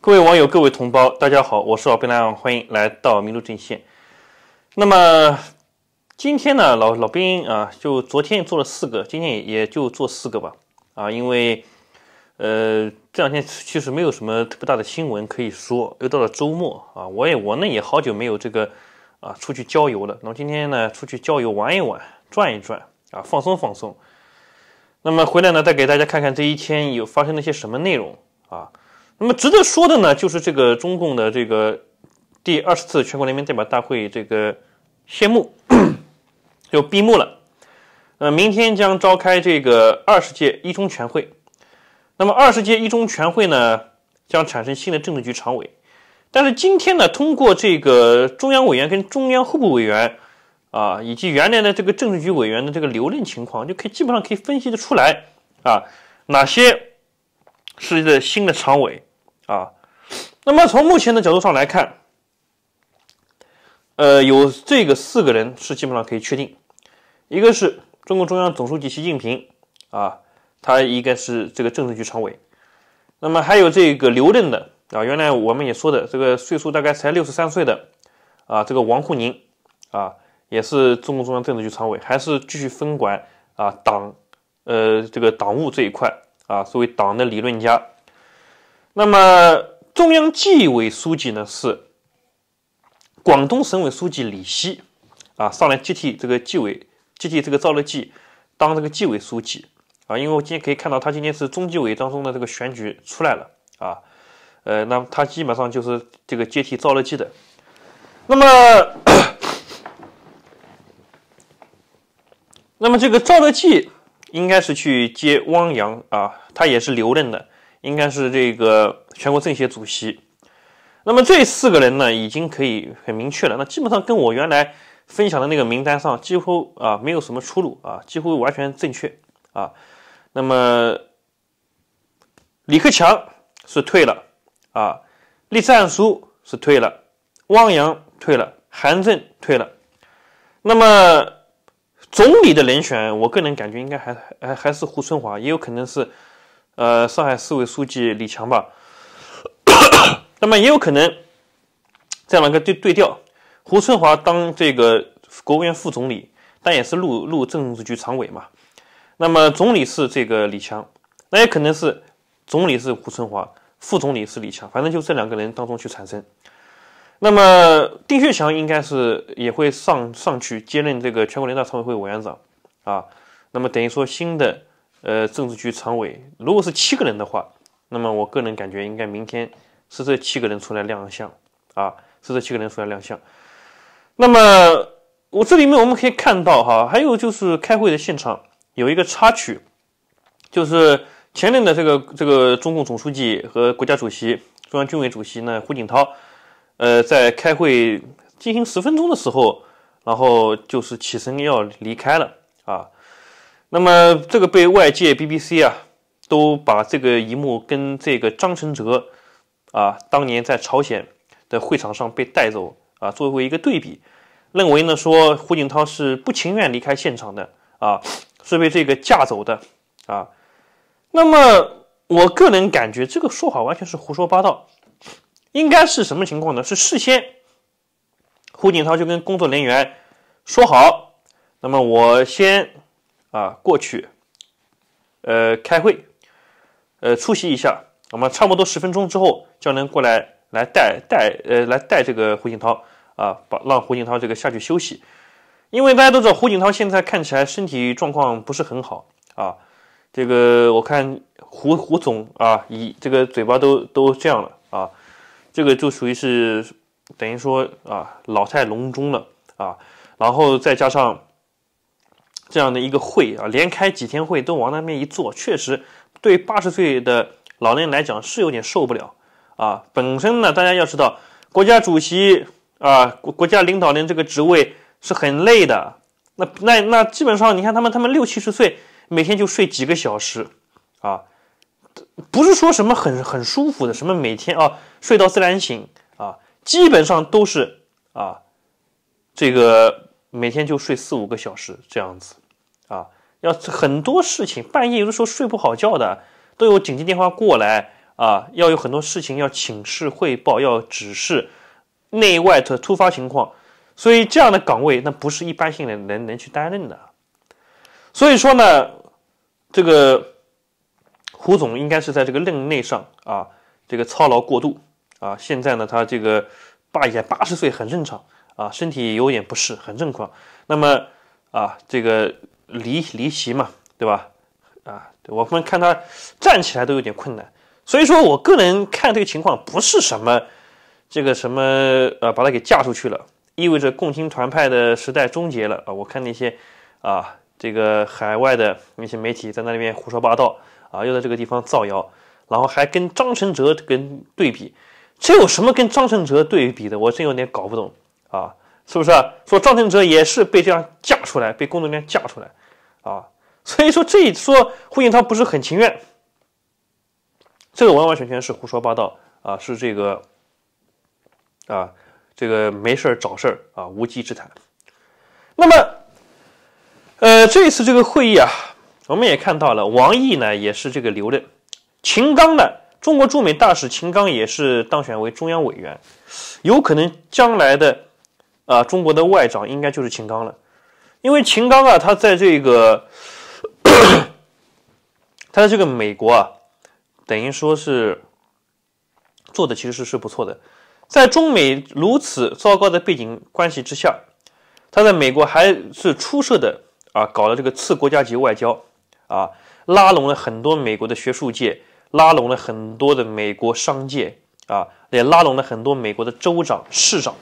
各位网友，各位同胞，大家好，我是老兵啦，欢迎来到麋鹿阵线。那么今天呢，老老兵啊，就昨天做了四个，今天也也就做四个吧。啊，因为呃这两天其实没有什么特别大的新闻可以说，又到了周末啊，我也我呢也好久没有这个啊出去郊游了。那么今天呢，出去郊游玩一玩，转一转啊，放松放松。那么回来呢，再给大家看看这一天有发生了些什么内容啊。那么值得说的呢，就是这个中共的这个第二十次全国人民代表大会这个谢幕，就闭幕了。呃，明天将召开这个二十届一中全会。那么二十届一中全会呢，将产生新的政治局常委。但是今天呢，通过这个中央委员跟中央候补委员啊，以及原来的这个政治局委员的这个留任情况，就可以基本上可以分析得出来啊，哪些是一个新的常委。啊，那么从目前的角度上来看，呃，有这个四个人是基本上可以确定，一个是中共中央总书记习近平啊，他应该是这个政治局常委，那么还有这个刘政的啊，原来我们也说的这个岁数大概才六十三岁的啊，这个王沪宁啊，也是中共中央政治局常委，还是继续分管啊党，呃这个党务这一块啊，作为党的理论家。那么，中央纪委书记呢是广东省委书记李希啊，上来接替这个纪委，接替这个赵乐际当这个纪委书记啊，因为我今天可以看到，他今天是中纪委当中的这个选举出来了啊，呃，那他基本上就是这个接替赵乐际的。那么，那么这个赵乐际应该是去接汪洋啊，他也是留任的。应该是这个全国政协主席。那么这四个人呢，已经可以很明确了。那基本上跟我原来分享的那个名单上，几乎啊没有什么出入啊，几乎完全正确啊。那么李克强是退了啊，栗战书是退了，汪洋退了，韩正退了。那么总理的人选，我个人感觉应该还还还是胡春华，也有可能是。呃，上海市委书记李强吧，那么也有可能，这两个对对调，胡春华当这个国务院副总理，但也是入入政治局常委嘛，那么总理是这个李强，那也可能是总理是胡春华，副总理是李强，反正就这两个人当中去产生，那么丁薛祥应该是也会上上去接任这个全国人大常委会委员长啊，那么等于说新的。呃，政治局常委，如果是七个人的话，那么我个人感觉应该明天是这七个人出来亮相啊，是这七个人出来亮相。那么我这里面我们可以看到哈，还有就是开会的现场有一个插曲，就是前任的这个这个中共总书记和国家主席、中央军委主席呢，胡锦涛，呃，在开会进行十分钟的时候，然后就是起身要离开了啊。那么，这个被外界 BBC 啊，都把这个一幕跟这个张成泽啊，当年在朝鲜的会场上被带走啊，作为一个对比，认为呢说胡锦涛是不情愿离开现场的啊，是被这个架走的啊。那么，我个人感觉这个说法完全是胡说八道。应该是什么情况呢？是事先，胡锦涛就跟工作人员说好，那么我先。啊，过去，呃，开会，呃，出席一下，我们差不多十分钟之后就能过来，来带带，呃，来带这个胡锦涛啊，把让胡锦涛这个下去休息，因为大家都知道胡锦涛现在看起来身体状况不是很好啊，这个我看胡胡总啊，以这个嘴巴都都这样了啊，这个就属于是等于说啊，老态龙钟了啊，然后再加上。这样的一个会啊，连开几天会都往那边一坐，确实对八十岁的老年人来讲是有点受不了啊。本身呢，大家要知道，国家主席啊，国国家领导人这个职位是很累的。那那那基本上，你看他们，他们六七十岁每天就睡几个小时啊，不是说什么很很舒服的，什么每天啊睡到自然醒啊，基本上都是啊这个。每天就睡四五个小时这样子，啊，要很多事情，半夜有的时候睡不好觉的，都有紧急电话过来啊，要有很多事情要请示汇报，要指示内外的突发情况，所以这样的岗位那不是一般性的能能去担任的。所以说呢，这个胡总应该是在这个任内上啊，这个操劳过度啊，现在呢他这个爸也八十岁很正常。啊，身体有点不适，很正常。那么，啊，这个离离席嘛，对吧？啊，我们看他站起来都有点困难，所以说我个人看这个情况不是什么，这个什么，呃，把他给嫁出去了，意味着共青团派的时代终结了啊！我看那些，啊，这个海外的那些媒体在那里面胡说八道啊，又在这个地方造谣，然后还跟张成哲跟对比，这有什么跟张成哲对比的？我真有点搞不懂。啊，是不是说张承哲也是被这样架出来，被工作人员架出来啊？所以说这一说胡锦涛不是很情愿，这个完完全全是胡说八道啊！是这个啊，这个没事找事啊，无稽之谈。那么，呃，这一次这个会议啊，我们也看到了，王毅呢也是这个留任，秦刚呢，中国驻美大使秦刚也是当选为中央委员，有可能将来的。啊，中国的外长应该就是秦刚了，因为秦刚啊，他在这个，他在这个美国啊，等于说是做的其实是不错的，在中美如此糟糕的背景关系之下，他在美国还是出色的啊，搞了这个次国家级外交啊，拉拢了很多美国的学术界，拉拢了很多的美国商界啊，也拉拢了很多美国的州长、市长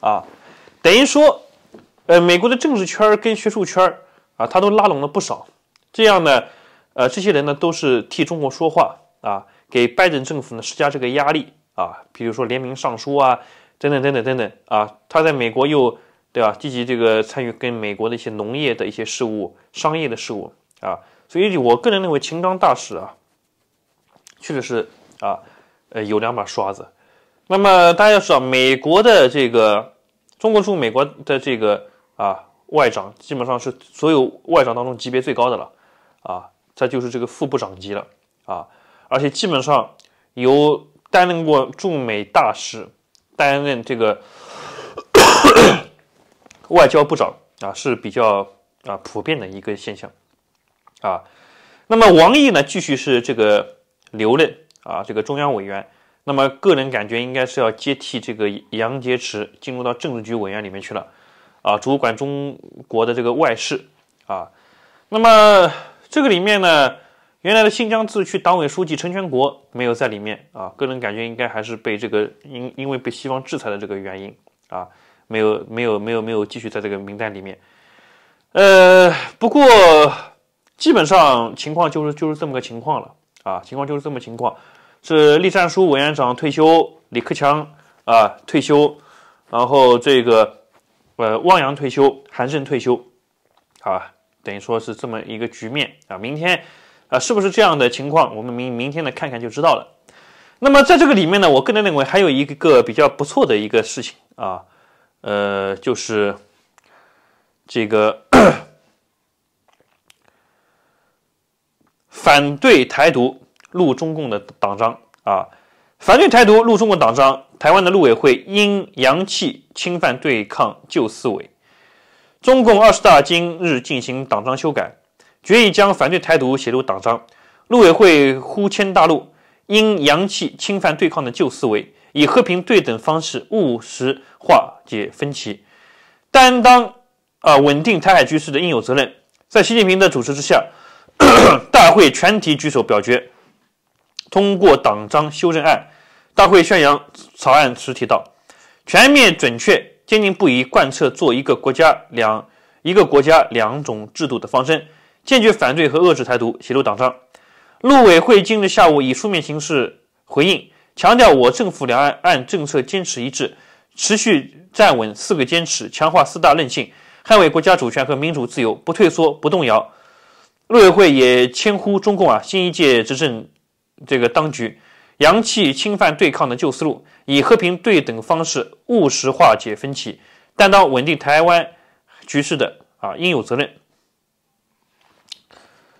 啊。等于说，呃，美国的政治圈跟学术圈啊，他都拉拢了不少。这样呢，呃，这些人呢都是替中国说话啊，给拜登政府呢施加这个压力啊。比如说联名上书啊，等等等等等等啊。他在美国又对吧，积极这个参与跟美国的一些农业的一些事务、商业的事务啊。所以，我个人认为，秦刚大使啊，确实是啊，呃，有两把刷子。那么大家要知道，美国的这个。中国驻美国的这个啊外长，基本上是所有外长当中级别最高的了，啊，他就是这个副部长级了，啊，而且基本上由担任过驻美大使，担任这个 外交部长啊是比较啊普遍的一个现象，啊，那么王毅呢，继续是这个留任啊这个中央委员。那么，个人感觉应该是要接替这个杨洁篪进入到政治局委员里面去了，啊，主管中国的这个外事，啊，那么这个里面呢，原来的新疆自治区党委书记陈全国没有在里面，啊，个人感觉应该还是被这个因因为被西方制裁的这个原因，啊，没有没有没有没有继续在这个名单里面，呃，不过基本上情况就是就是这么个情况了，啊，情况就是这么情况。是栗战书委员长退休，李克强啊退休，然后这个呃汪洋退休，韩正退休，啊，等于说是这么一个局面啊。明天啊，是不是这样的情况？我们明明天呢看看就知道了。那么在这个里面呢，我个人认为还有一个比较不错的一个事情啊，呃，就是这个 反对台独。录中共的党章啊，反对台独录中共党章。台湾的陆委会因阳气侵犯对抗旧思维。中共二十大今日进行党章修改，决议将反对台独写入党章。陆委会呼籲大陆因阳气侵犯对抗的旧思维，以和平对等方式务实化解分歧，担当啊稳定台海局势的应有责任。在习近平的主持之下，大会全体举手表决。通过党章修正案，大会宣扬草案时提到，全面准确、坚定不移贯彻“做一个国家两一个国家两种制度”的方针，坚决反对和遏制台独，协助党章。陆委会今日下午以书面形式回应，强调我政府两岸按政策坚持一致，持续站稳“四个坚持”，强化四大韧性，捍卫国家主权和民主自由，不退缩、不动摇。陆委会也千呼中共啊，新一届执政。这个当局扬弃侵犯对抗的旧思路，以和平对等方式务实化解分歧，担当稳定台湾局势的啊应有责任。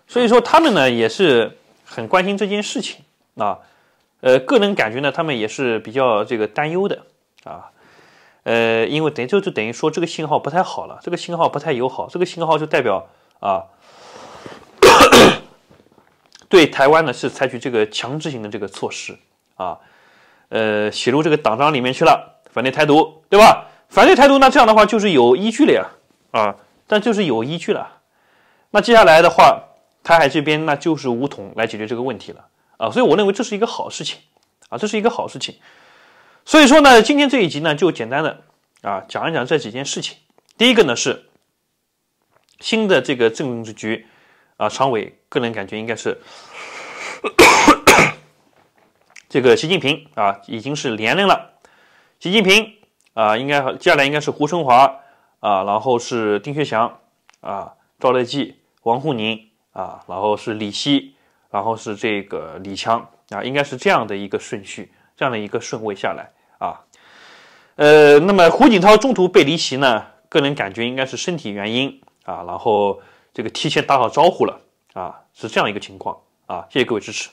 所以说他们呢也是很关心这件事情啊，呃，个人感觉呢他们也是比较这个担忧的啊，呃，因为等于就就等于说这个信号不太好了，这个信号不太友好，这个信号就代表啊。对台湾呢是采取这个强制性的这个措施啊，呃写入这个党章里面去了，反对台独，对吧？反对台独，那这样的话就是有依据了呀，啊，但就是有依据了。那接下来的话，台海这边那就是武统来解决这个问题了啊，所以我认为这是一个好事情啊，这是一个好事情。所以说呢，今天这一集呢就简单的啊讲一讲这几件事情。第一个呢是新的这个政治局。啊，常委个人感觉应该是，这个习近平啊，已经是连任了。习近平啊，应该接下来应该是胡春华啊，然后是丁薛祥啊，赵乐际、王沪宁啊，然后是李希，然后是这个李强啊，应该是这样的一个顺序，这样的一个顺位下来啊。呃，那么胡锦涛中途被离席呢，个人感觉应该是身体原因啊，然后。这个提前打好招呼了啊，是这样一个情况啊，谢谢各位支持。